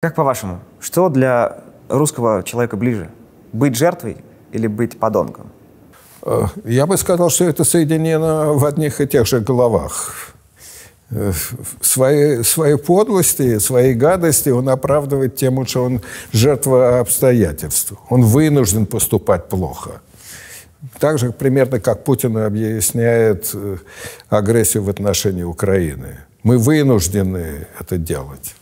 Как по-вашему, что для русского человека ближе? Быть жертвой или быть подонком? Э, я бы сказал, что это соединено в одних и тех же головах. Э, свои, свои подлости, свои гадости он оправдывает тем, что он жертва обстоятельств. Он вынужден поступать плохо. Так же примерно, как Путин объясняет э, агрессию в отношении Украины. Мы вынуждены это делать.